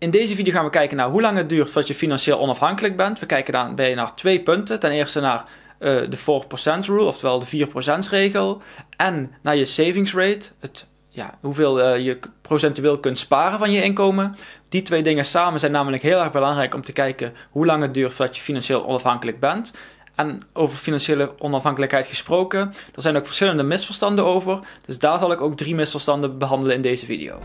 In deze video gaan we kijken naar hoe lang het duurt voordat je financieel onafhankelijk bent. We kijken dan naar twee punten. Ten eerste naar eh, de 4% rule, oftewel de 4% regel. En naar je savings rate, het, ja, hoeveel eh, je procentueel kunt sparen van je inkomen. Die twee dingen samen zijn namelijk heel erg belangrijk om te kijken hoe lang het duurt voordat je financieel onafhankelijk bent. En over financiële onafhankelijkheid gesproken, er zijn ook verschillende misverstanden over. Dus daar zal ik ook drie misverstanden behandelen in deze video.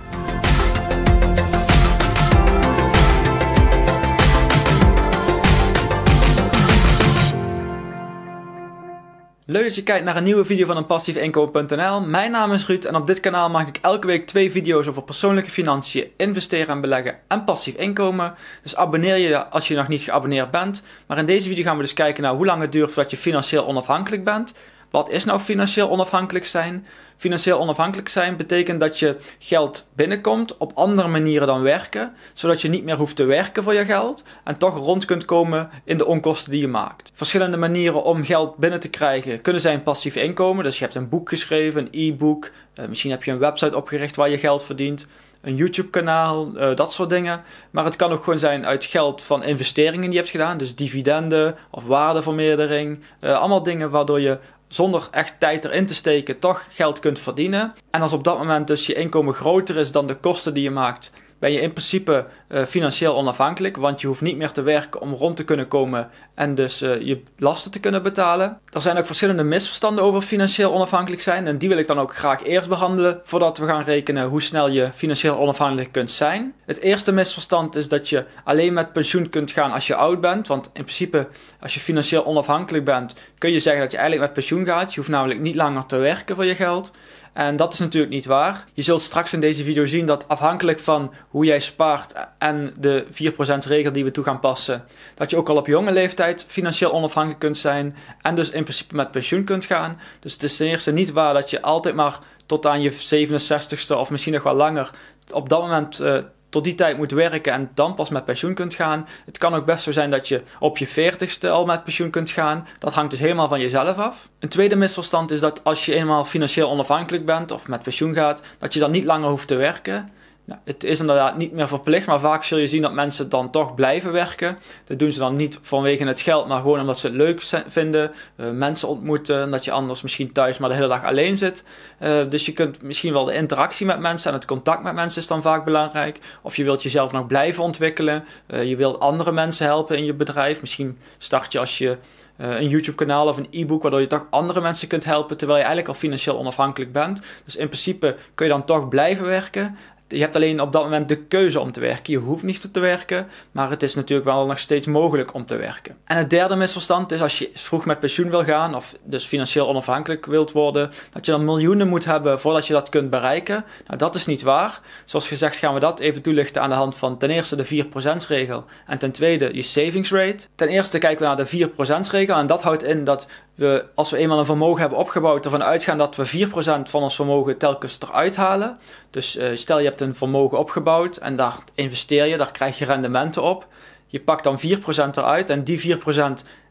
Leuk dat je kijkt naar een nieuwe video van een passiefinkomen.nl. Mijn naam is Ruud en op dit kanaal maak ik elke week twee video's over persoonlijke financiën, investeren en beleggen en passief inkomen. Dus abonneer je als je nog niet geabonneerd bent. Maar in deze video gaan we dus kijken naar hoe lang het duurt voordat je financieel onafhankelijk bent. Wat is nou financieel onafhankelijk zijn? Financieel onafhankelijk zijn betekent dat je geld binnenkomt op andere manieren dan werken, zodat je niet meer hoeft te werken voor je geld en toch rond kunt komen in de onkosten die je maakt. Verschillende manieren om geld binnen te krijgen kunnen zijn passief inkomen, dus je hebt een boek geschreven, een e-book, eh, misschien heb je een website opgericht waar je geld verdient een YouTube-kanaal, eh, dat soort dingen. Maar het kan ook gewoon zijn uit geld van investeringen die je hebt gedaan. Dus dividenden of waardevermeerdering. Eh, allemaal dingen waardoor je zonder echt tijd erin te steken toch geld kunt verdienen. En als op dat moment dus je inkomen groter is dan de kosten die je maakt, ben je in principe eh, financieel onafhankelijk, want je hoeft niet meer te werken om rond te kunnen komen en dus eh, je lasten te kunnen betalen. Er zijn ook verschillende misverstanden over financieel onafhankelijk zijn en die wil ik dan ook graag eerst behandelen voordat we gaan rekenen hoe snel je financieel onafhankelijk kunt zijn. Het eerste misverstand is dat je alleen met pensioen kunt gaan als je oud bent, want in principe als je financieel onafhankelijk bent kun je zeggen dat je eigenlijk met pensioen gaat. Je hoeft namelijk niet langer te werken voor je geld. En dat is natuurlijk niet waar. Je zult straks in deze video zien dat afhankelijk van hoe jij spaart en de 4% regel die we toe gaan passen, dat je ook al op jonge leeftijd financieel onafhankelijk kunt zijn en dus in principe met pensioen kunt gaan. Dus het is ten eerste niet waar dat je altijd maar tot aan je 67ste of misschien nog wel langer op dat moment eh, tot die tijd moet werken en dan pas met pensioen kunt gaan. Het kan ook best zo zijn dat je op je veertigste al met pensioen kunt gaan. Dat hangt dus helemaal van jezelf af. Een tweede misverstand is dat als je eenmaal financieel onafhankelijk bent of met pensioen gaat, dat je dan niet langer hoeft te werken. Nou, het is inderdaad niet meer verplicht, maar vaak zul je zien dat mensen dan toch blijven werken. Dat doen ze dan niet vanwege het geld, maar gewoon omdat ze het leuk vinden. Eh, mensen ontmoeten, dat je anders misschien thuis maar de hele dag alleen zit. Eh, dus je kunt misschien wel de interactie met mensen en het contact met mensen is dan vaak belangrijk. Of je wilt jezelf nog blijven ontwikkelen. Eh, je wilt andere mensen helpen in je bedrijf. Misschien start je als je een YouTube-kanaal of een e-book, waardoor je toch andere mensen kunt helpen terwijl je eigenlijk al financieel onafhankelijk bent. Dus in principe kun je dan toch blijven werken je hebt alleen op dat moment de keuze om te werken. Je hoeft niet te werken, maar het is natuurlijk wel nog steeds mogelijk om te werken. En het derde misverstand is als je vroeg met pensioen wil gaan, of dus financieel onafhankelijk wilt worden, dat je dan miljoenen moet hebben voordat je dat kunt bereiken. Nou, dat is niet waar. Zoals gezegd gaan we dat even toelichten aan de hand van ten eerste de 4% regel en ten tweede je savings rate. Ten eerste kijken we naar de 4% regel en dat houdt in dat we, als we eenmaal een vermogen hebben opgebouwd, ervan uitgaan dat we 4% van ons vermogen telkens eruit halen. Dus eh, stel je hebt een vermogen opgebouwd en daar investeer je, daar krijg je rendementen op. Je pakt dan 4% eruit en die 4%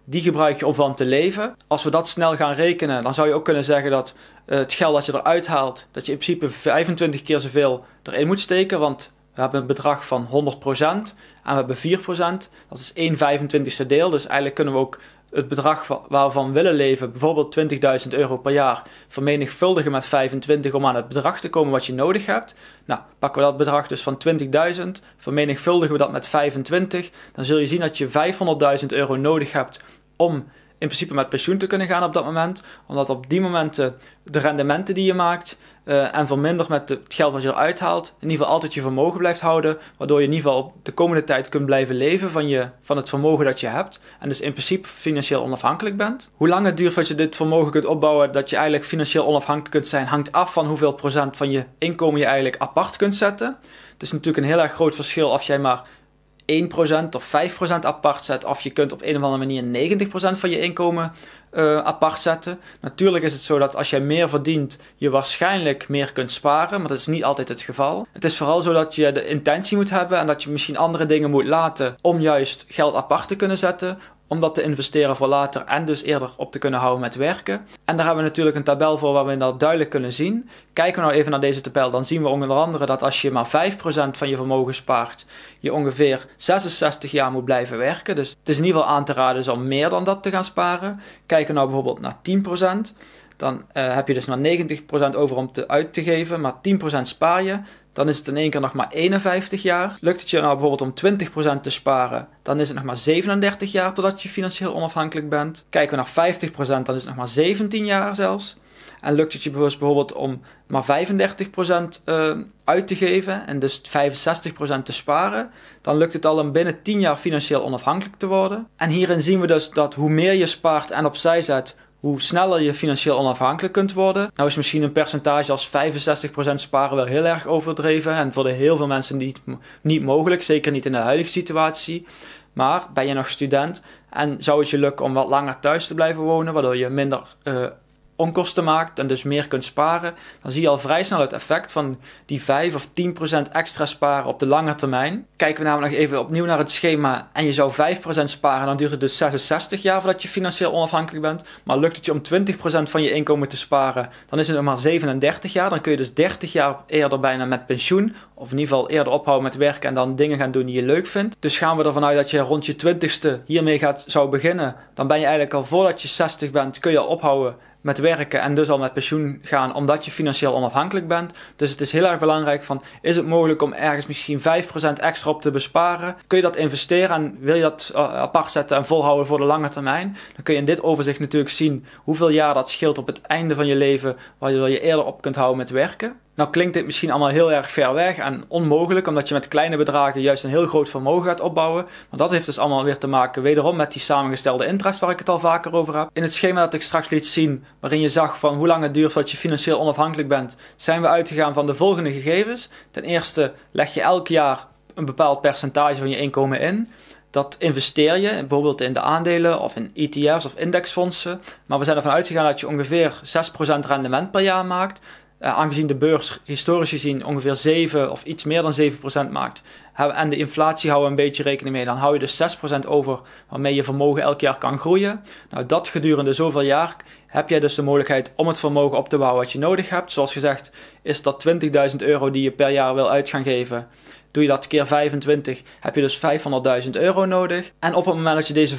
die gebruik je om van te leven. Als we dat snel gaan rekenen, dan zou je ook kunnen zeggen dat eh, het geld dat je eruit haalt, dat je in principe 25 keer zoveel erin moet steken. Want we hebben een bedrag van 100% en we hebben 4%. Dat is 1 25ste deel. Dus eigenlijk kunnen we ook het bedrag waarvan we willen leven, bijvoorbeeld 20.000 euro per jaar, vermenigvuldigen met 25 om aan het bedrag te komen wat je nodig hebt. Nou, pakken we dat bedrag dus van 20.000, vermenigvuldigen we dat met 25, dan zul je zien dat je 500.000 euro nodig hebt om in principe met pensioen te kunnen gaan op dat moment. Omdat op die momenten de rendementen die je maakt eh, en verminderd met het geld wat je eruit haalt, in ieder geval altijd je vermogen blijft houden. Waardoor je in ieder geval op de komende tijd kunt blijven leven van, je, van het vermogen dat je hebt. En dus in principe financieel onafhankelijk bent. Hoe lang het duurt voordat je dit vermogen kunt opbouwen, dat je eigenlijk financieel onafhankelijk kunt zijn, hangt af van hoeveel procent van je inkomen je eigenlijk apart kunt zetten. Het is natuurlijk een heel erg groot verschil als jij maar 1% of 5% apart zet. Of je kunt op een of andere manier 90% van je inkomen eh, apart zetten. Natuurlijk is het zo dat als jij meer verdient, je waarschijnlijk meer kunt sparen. Maar dat is niet altijd het geval. Het is vooral zo dat je de intentie moet hebben en dat je misschien andere dingen moet laten om juist geld apart te kunnen zetten om dat te investeren voor later en dus eerder op te kunnen houden met werken. En daar hebben we natuurlijk een tabel voor waar we dat duidelijk kunnen zien. Kijken we nou even naar deze tabel, dan zien we onder andere dat als je maar 5% van je vermogen spaart, je ongeveer 66 jaar moet blijven werken. Dus het is in ieder geval aan te raden dus om meer dan dat te gaan sparen. Kijken we nou bijvoorbeeld naar 10%. Dan eh, heb je dus maar 90% over om te uit te geven, maar 10% spaar je dan is het in één keer nog maar 51 jaar. Lukt het je nou bijvoorbeeld om 20% te sparen, dan is het nog maar 37 jaar totdat je financieel onafhankelijk bent. Kijken we naar 50%, dan is het nog maar 17 jaar zelfs. En lukt het je bijvoorbeeld om maar 35% eh, uit te geven en dus 65% te sparen, dan lukt het al om binnen 10 jaar financieel onafhankelijk te worden. En hierin zien we dus dat hoe meer je spaart en opzij zet, hoe sneller je financieel onafhankelijk kunt worden. Nou is misschien een percentage als 65% sparen wel heel erg overdreven en voor de heel veel mensen niet, niet mogelijk, zeker niet in de huidige situatie. Maar ben je nog student en zou het je lukken om wat langer thuis te blijven wonen, waardoor je minder uh, onkosten maakt en dus meer kunt sparen, dan zie je al vrij snel het effect van die 5 of 10% extra sparen op de lange termijn. Kijken we namelijk even opnieuw naar het schema en je zou 5% sparen, dan duurt het dus 66 jaar voordat je financieel onafhankelijk bent. Maar lukt het je om 20% van je inkomen te sparen, dan is het nog maar 37 jaar. Dan kun je dus 30 jaar eerder bijna met pensioen, of in ieder geval eerder ophouden met werken en dan dingen gaan doen die je leuk vindt. Dus gaan we ervan uit dat je rond je 20ste hiermee gaat, zou beginnen, dan ben je eigenlijk al voordat je 60 bent, kun je al ophouden met werken en dus al met pensioen gaan, omdat je financieel onafhankelijk bent. Dus het is heel erg belangrijk van, is het mogelijk om ergens misschien 5% extra op te besparen? Kun je dat investeren en wil je dat eh, apart zetten en volhouden voor de lange termijn? Dan kun je in dit overzicht natuurlijk zien hoeveel jaar dat scheelt op het einde van je leven, waar je eerder op kunt houden met werken. Nou klinkt dit misschien allemaal heel erg ver weg en onmogelijk, omdat je met kleine bedragen juist een heel groot vermogen gaat opbouwen. Maar dat heeft dus allemaal weer te maken wederom met die samengestelde interest waar ik het al vaker over heb. In het schema dat ik straks liet zien, waarin je zag van hoe lang het duurt voordat je financieel onafhankelijk bent, zijn we uitgegaan van de volgende gegevens. Ten eerste leg je elk jaar een bepaald percentage van je inkomen in. Dat investeer je bijvoorbeeld in de aandelen of in ETF's of indexfondsen. Maar we zijn ervan uitgegaan dat je ongeveer 6% rendement per jaar maakt. Eh, aangezien de beurs historisch gezien ongeveer 7 of iets meer dan 7% maakt. En de inflatie houden we een beetje rekening mee. Dan hou je dus 6% over waarmee je vermogen elk jaar kan groeien. Nou, dat gedurende zoveel jaar heb jij dus de mogelijkheid om het vermogen op te bouwen wat je nodig hebt. Zoals gezegd, is dat 20.000 euro die je per jaar wil uit gaan geven. Doe je dat keer 25, heb je dus 500.000 euro nodig. En op het moment dat je deze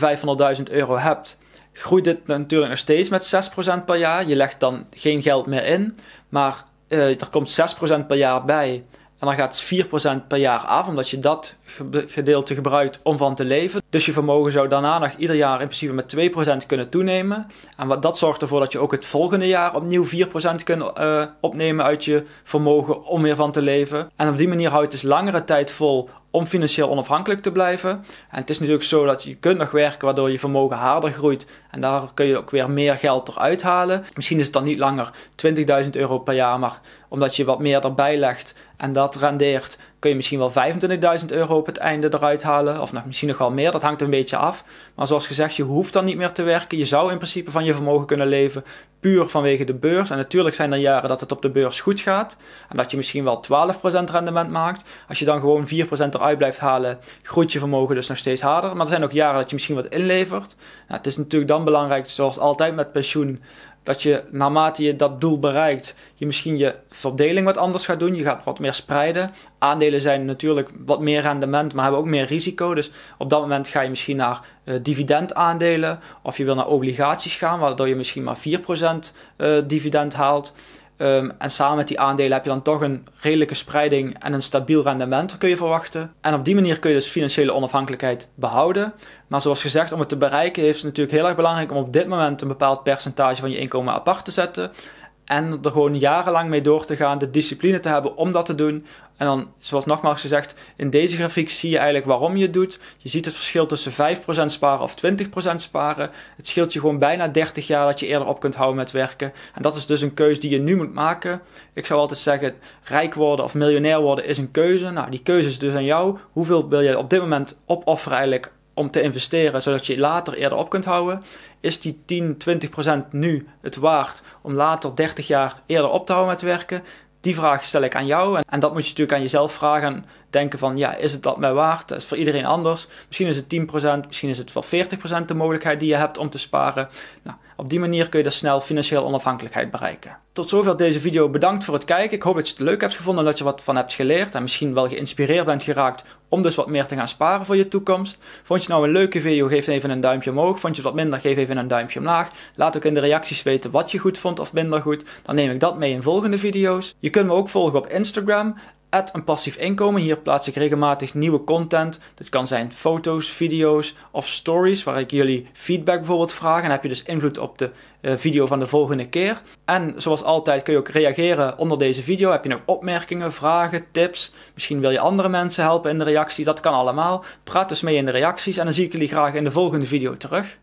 500.000 euro hebt, groeit dit natuurlijk nog steeds met 6% per jaar. Je legt dan geen geld meer in, maar uh, er komt 6% per jaar bij. En dan gaat 4% per jaar af, omdat je dat gedeelte gebruikt om van te leven. Dus je vermogen zou daarna nog ieder jaar in principe met 2% kunnen toenemen. En wat, dat zorgt ervoor dat je ook het volgende jaar opnieuw 4% kunt eh, opnemen uit je vermogen om weer van te leven. En op die manier houdt het dus langere tijd vol om financieel onafhankelijk te blijven. En het is natuurlijk zo dat je kunt nog werken waardoor je vermogen harder groeit. En daar kun je ook weer meer geld eruit halen. Misschien is het dan niet langer 20.000 euro per jaar, maar omdat je wat meer erbij legt en dat rendeert, kun je misschien wel 25.000 euro op het einde eruit halen. Of nou, misschien nog wel meer, dat hangt een beetje af. Maar zoals gezegd, je hoeft dan niet meer te werken. Je zou in principe van je vermogen kunnen leven puur vanwege de beurs. En natuurlijk zijn er jaren dat het op de beurs goed gaat. En dat je misschien wel 12% rendement maakt. Als je dan gewoon 4% eruit blijft halen, groeit je vermogen dus nog steeds harder. Maar er zijn ook jaren dat je misschien wat inlevert. Nou, het is natuurlijk dan belangrijk, zoals altijd met pensioen, dat je naarmate je dat doel bereikt, je misschien je verdeling wat anders gaat doen. Je gaat wat meer spreiden. Aandelen zijn natuurlijk wat meer rendement, maar hebben ook meer risico. Dus op dat moment ga je misschien naar eh, dividendaandelen of je wil naar obligaties gaan, waardoor je misschien maar 4% eh, dividend haalt. Ehm, en samen met die aandelen heb je dan toch een redelijke spreiding en een stabiel rendement kun je verwachten. En op die manier kun je dus financiële onafhankelijkheid behouden. Maar zoals gezegd, om het te bereiken is het natuurlijk heel erg belangrijk om op dit moment een bepaald percentage van je inkomen apart te zetten. En er gewoon jarenlang mee door te gaan, de discipline te hebben om dat te doen, en dan, zoals nogmaals gezegd, in deze grafiek zie je eigenlijk waarom je het doet. Je ziet het verschil tussen 5% sparen of 20% sparen. Het scheelt je gewoon bijna 30 jaar dat je eerder op kunt houden met werken. En dat is dus een keuze die je nu moet maken. Ik zou altijd zeggen, rijk worden of miljonair worden is een keuze. Nou, die keuze is dus aan jou. Hoeveel wil je op dit moment opofferen eigenlijk om te investeren, zodat je later eerder op kunt houden? Is die 10, 20% nu het waard om later 30 jaar eerder op te houden met werken? Die vraag stel ik aan jou en, en dat moet je natuurlijk aan jezelf vragen denken van, ja, is het dat mij waard? Dat is voor iedereen anders. Misschien is het 10%, misschien is het wel 40% de mogelijkheid die je hebt om te sparen. Nou, op die manier kun je dus snel financieel onafhankelijkheid bereiken. Tot zover deze video. Bedankt voor het kijken. Ik hoop dat je het leuk hebt gevonden en dat je wat van hebt geleerd. En misschien wel geïnspireerd bent geraakt om dus wat meer te gaan sparen voor je toekomst. Vond je nou een leuke video? Geef even een duimpje omhoog. Vond je het wat minder? Geef even een duimpje omlaag. Laat ook in de reacties weten wat je goed vond of minder goed. Dan neem ik dat mee in volgende video's. Je kunt me ook volgen op Instagram Add een passief inkomen. Hier plaats ik regelmatig nieuwe content. Dit kan zijn foto's, video's of stories waar ik jullie feedback bijvoorbeeld vraag. En heb je dus invloed op de eh, video van de volgende keer. En zoals altijd kun je ook reageren onder deze video. Heb je nog opmerkingen, vragen, tips? Misschien wil je andere mensen helpen in de reactie. Dat kan allemaal. Praat dus mee in de reacties en dan zie ik jullie graag in de volgende video terug.